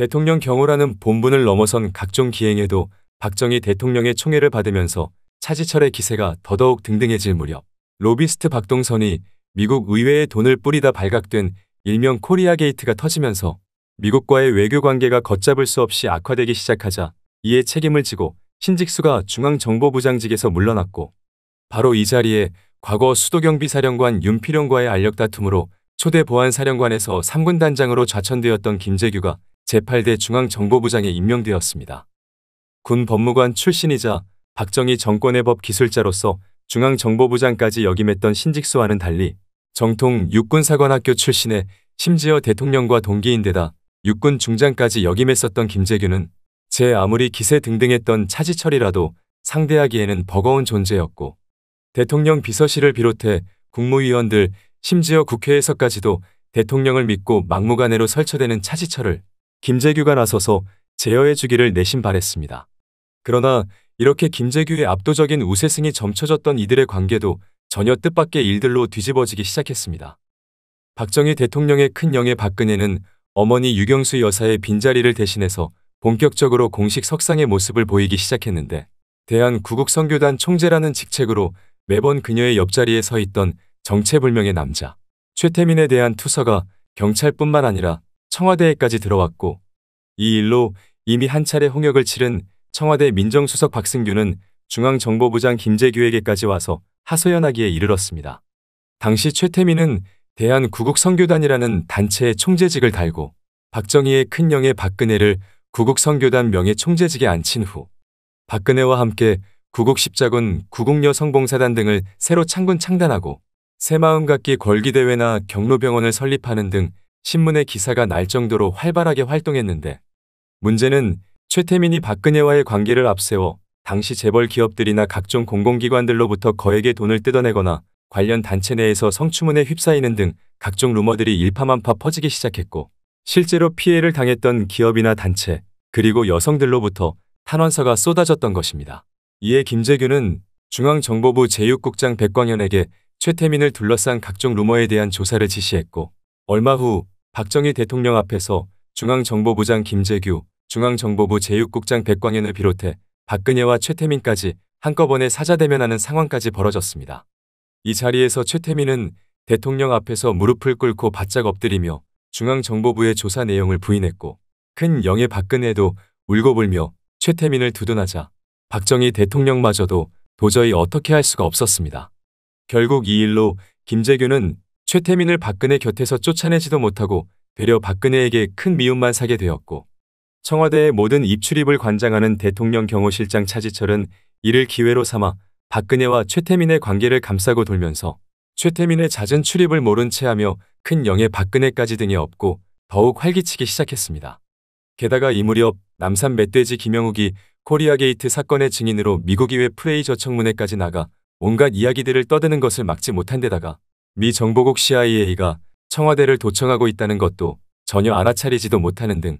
대통령 경호라는 본분을 넘어선 각종 기행에도 박정희 대통령의 총애를 받으면서 차지철의 기세가 더더욱 등등해질 무렵 로비스트 박동선이 미국 의회에 돈을 뿌리다 발각된 일명 코리아 게이트가 터지면서 미국과의 외교 관계가 걷잡을 수 없이 악화되기 시작하자 이에 책임을 지고 신직수가 중앙정보부장직에서 물러났고 바로 이 자리에 과거 수도경비사령관 윤필영과의 알력 다툼으로 초대 보안사령관에서 3군단장으로 좌천되었던 김재규가 제8대 중앙정보부장에 임명되었습니다. 군 법무관 출신이자 박정희 정권의 법 기술자로서 중앙정보부장까지 역임했던 신직수와는 달리 정통 육군사관학교 출신에 심지어 대통령과 동기인데다 육군 중장까지 역임했었던 김재규는 제 아무리 기세 등등했던 차지철이라도 상대하기에는 버거운 존재였고 대통령 비서실을 비롯해 국무위원들 심지어 국회에서까지도 대통령을 믿고 막무가내로 설쳐대는 차지철을 김재규가 나서서 제어해 주기를 내심 바랬습니다. 그러나 이렇게 김재규의 압도적인 우세승이 점쳐졌던 이들의 관계도 전혀 뜻밖의 일들로 뒤집어지기 시작했습니다. 박정희 대통령의 큰 영예 박근혜는 어머니 유경수 여사의 빈자리를 대신해서 본격적으로 공식 석상의 모습을 보이기 시작했는데 대한구국선교단 총재라는 직책으로 매번 그녀의 옆자리에 서 있던 정체불명의 남자 최태민에 대한 투서가 경찰뿐만 아니라 청와대에까지 들어왔고 이 일로 이미 한 차례 홍역을 치른 청와대 민정수석 박승규는 중앙정보부장 김재규에게까지 와서 하소연하기에 이르렀습니다. 당시 최태민은 대한구국선교단이라는 단체의 총재직을 달고 박정희의 큰형의 박근혜를 구국선교단 명예 총재직에 앉힌 후 박근혜와 함께 구국십자군, 구국여성봉사단 등을 새로 창군 창단하고 새마음각기 궐기대회나 경로병원을 설립하는 등 신문의 기사가 날 정도로 활발하게 활동했는데 문제는 최태민이 박근혜와의 관계를 앞세워 당시 재벌 기업들이나 각종 공공기관들로부터 거액의 돈을 뜯어내거나 관련 단체 내에서 성추문에 휩싸이는 등 각종 루머들이 일파만파 퍼지기 시작했고 실제로 피해를 당했던 기업이나 단체 그리고 여성들로부터 탄원서가 쏟아졌던 것입니다. 이에 김재균은 중앙정보부 제6국장 백광현에게 최태민을 둘러싼 각종 루머에 대한 조사를 지시했고 얼마 후 박정희 대통령 앞에서 중앙정보부장 김재규, 중앙정보부 제6국장 백광현을 비롯해 박근혜와 최태민까지 한꺼번에 사자대면하는 상황까지 벌어졌습니다. 이 자리에서 최태민은 대통령 앞에서 무릎을 꿇고 바짝 엎드리며 중앙정보부의 조사 내용을 부인했고 큰 영예 박근혜도 울고불며 최태민을 두둔하자 박정희 대통령마저도 도저히 어떻게 할 수가 없었습니다. 결국 이 일로 김재규는 최태민을 박근혜 곁에서 쫓아내지도 못하고 되려 박근혜에게 큰 미움만 사게 되었고 청와대의 모든 입출입을 관장하는 대통령 경호실장 차지철은 이를 기회로 삼아 박근혜와 최태민의 관계를 감싸고 돌면서 최태민의 잦은 출입을 모른 채 하며 큰 영예 박근혜까지 등에 업고 더욱 활기치기 시작했습니다. 게다가 이 무렵 남산 멧돼지 김영욱이 코리아 게이트 사건의 증인으로 미국 이외 프레이저 청문회까지 나가 온갖 이야기들을 떠드는 것을 막지 못한 데다가 미 정보국 CIA가 청와대를 도청하고 있다는 것도 전혀 알아차리지도 못하는 등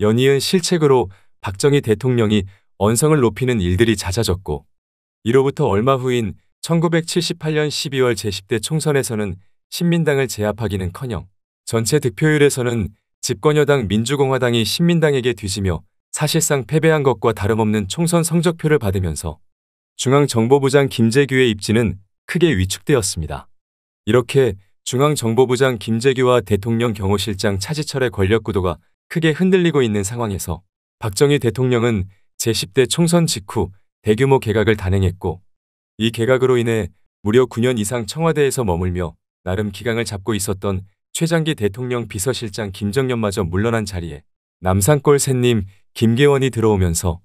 연이은 실책으로 박정희 대통령이 언성을 높이는 일들이 잦아졌고 이로부터 얼마 후인 1978년 12월 제10대 총선에서는 신민당을 제압하기는커녕 전체 득표율에서는 집권여당 민주공화당이 신민당에게 뒤지며 사실상 패배한 것과 다름없는 총선 성적표를 받으면서 중앙정보부장 김재규의 입지는 크게 위축되었습니다. 이렇게 중앙정보부장 김재규와 대통령 경호실장 차지철의 권력 구도가 크게 흔들리고 있는 상황에서 박정희 대통령은 제10대 총선 직후 대규모 개각을 단행했고 이 개각으로 인해 무려 9년 이상 청와대에서 머물며 나름 기강을 잡고 있었던 최장기 대통령 비서실장 김정년마저 물러난 자리에 남산골 샌님 김계원이 들어오면서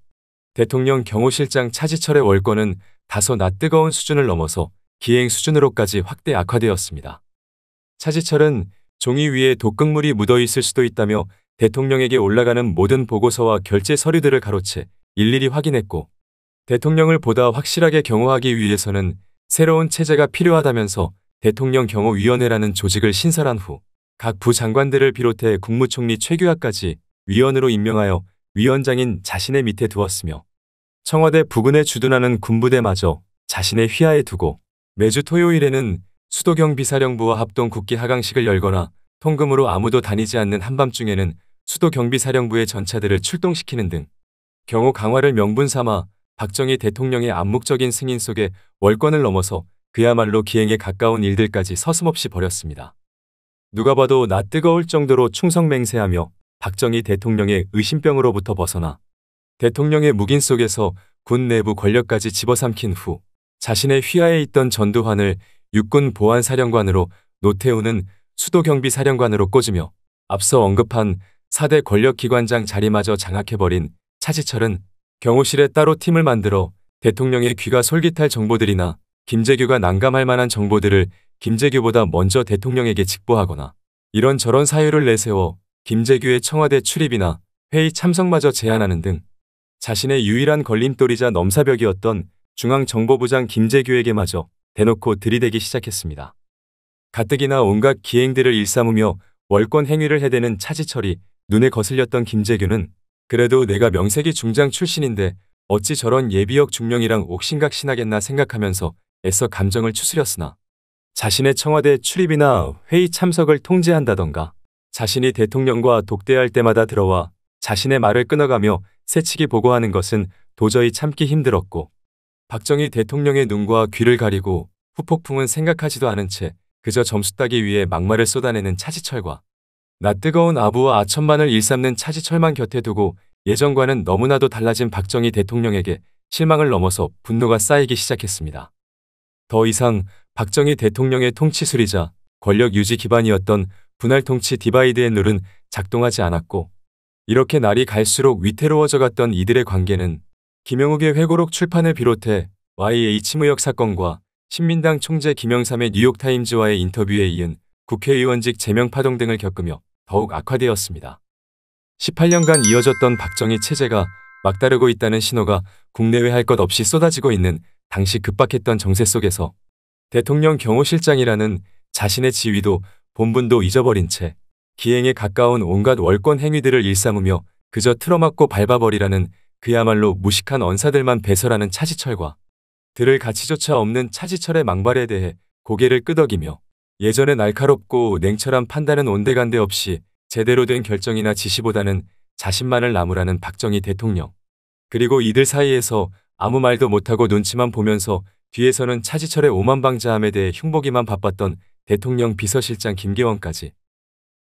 대통령 경호실장 차지철의 월권은 다소 낯뜨거운 수준을 넘어서 기행 수준으로까지 확대 악화되었습니다. 차지철은 종이 위에 독극물이 묻어 있을 수도 있다며 대통령에게 올라가는 모든 보고서와 결제 서류들을 가로채 일일이 확인했고 대통령을 보다 확실하게 경호하기 위해서는 새로운 체제가 필요하다면서 대통령 경호위원회라는 조직을 신설한 후 각 부장관들을 비롯해 국무총리 최규하까지 위원으로 임명하여 위원장인 자신의 밑에 두었으며 청와대 부근에 주둔하는 군부대마저 자신의 휘하에 두고 매주 토요일에는 수도경 비사령부와 합동 국기 하강식을 열거나 통금으로 아무도 다니지 않는 한밤중에는 수도경비사령부의 전차들을 출동시키는 등 경호 강화를 명분 삼아 박정희 대통령의 암묵적인 승인 속에 월권을 넘어서 그야말로 기행에 가까운 일들까지 서슴없이 벌였습니다. 누가 봐도 낯 뜨거울 정도로 충성맹세하며 박정희 대통령의 의심병으로부터 벗어나 대통령의 묵인 속에서 군 내부 권력까지 집어삼킨 후 자신의 휘하에 있던 전두환을 육군 보안사령관으로 노태우는 수도경비사령관으로 꽂으며 앞서 언급한 4대 권력기관장 자리마저 장악해버린 차지철은 경호실에 따로 팀을 만들어 대통령의 귀가 솔깃할 정보들이나 김재규가 난감할 만한 정보들을 김재규보다 먼저 대통령에게 직보하거나 이런저런 사유를 내세워 김재규의 청와대 출입이나 회의 참석마저 제안하는등 자신의 유일한 걸림돌이자 넘사벽이었던 중앙정보부장 김재규에게마저 대놓고 들이대기 시작했습니다. 가뜩이나 온갖 기행들을 일삼으며 월권 행위를 해대는 차지철이 눈에 거슬렸던 김재규는 그래도 내가 명색이 중장 출신인데 어찌 저런 예비역 중령이랑 옥신각 신하겠나 생각하면서 애써 감정을 추스렸으나 자신의 청와대 출입이나 회의 참석을 통제한다던가 자신이 대통령과 독대할 때마다 들어와 자신의 말을 끊어가며 새치기 보고하는 것은 도저히 참기 힘들었고 박정희 대통령의 눈과 귀를 가리고 후폭풍은 생각하지도 않은 채 그저 점수 따기 위해 막말을 쏟아내는 차지철과 나 뜨거운 아부와 아천만을 일삼는 차지철만 곁에 두고 예전과는 너무나도 달라진 박정희 대통령에게 실망을 넘어서 분노가 쌓이기 시작했습니다. 더 이상 박정희 대통령의 통치술이자 권력 유지 기반이었던 분할 통치 디바이드의 룰은 작동하지 않았고 이렇게 날이 갈수록 위태로워져 갔던 이들의 관계는 김영욱의 회고록 출판을 비롯해 YH 무역 사건과 신민당 총재 김영삼의 뉴욕타임즈와의 인터뷰에 이은 국회의원직 제명 파동 등을 겪으며 더욱 악화되었습니다. 18년간 이어졌던 박정희 체제가 막다르고 있다는 신호가 국내외 할 것 없이 쏟아지고 있는 당시 급박했던 정세 속에서 대통령 경호실장이라는 자신의 지위도 본분도 잊어버린 채 기행에 가까운 온갖 월권 행위들을 일삼으며 그저 틀어막고 밟아버리라는 그야말로 무식한 언사들만 배설하는 차지철과 들을 가치조차 없는 차지철의 망발에 대해 고개를 끄덕이며 예전의 날카롭고 냉철한 판단은 온데간데 없이 제대로 된 결정이나 지시보다는 자신만을 나무라는 박정희 대통령. 그리고 이들 사이에서 아무 말도 못하고 눈치만 보면서 뒤에서는 차지철의 오만방자함에 대해 흉보기만 바빴던 대통령 비서실장 김계원까지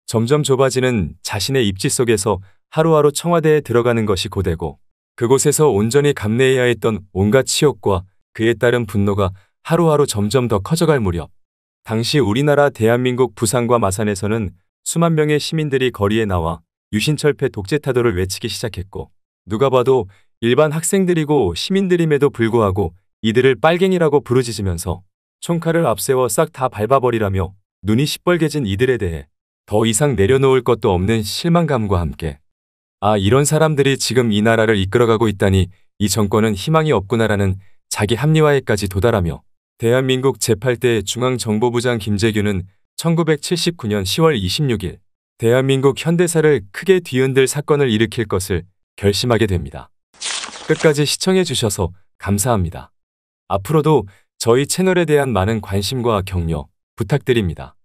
점점 좁아지는 자신의 입지 속에서 하루하루 청와대에 들어가는 것이 고되고 그곳에서 온전히 감내해야 했던 온갖 치욕과 그에 따른 분노가 하루하루 점점 더 커져갈 무렵 당시 우리나라 대한민국 부산과 마산에서는 수만 명의 시민들이 거리에 나와 유신철폐 독재 타도를 외치기 시작했고 누가 봐도 일반 학생들이고 시민들임에도 불구하고 이들을 빨갱이라고 부르짖으면서 총칼을 앞세워 싹 다 밟아버리라며 눈이 시뻘개진 이들에 대해 더 이상 내려놓을 것도 없는 실망감과 함께 아 이런 사람들이 지금 이 나라를 이끌어가고 있다니 이 정권은 희망이 없구나라는 자기 합리화에까지 도달하며 대한민국 제8대 중앙정보부장 김재규는 1979년 10월 26일 대한민국 현대사를 크게 뒤흔들 사건을 일으킬 것을 결심하게 됩니다. 끝까지 시청해 주셔서 감사합니다. 앞으로도 저희 채널에 대한 많은 관심과 격려 부탁드립니다.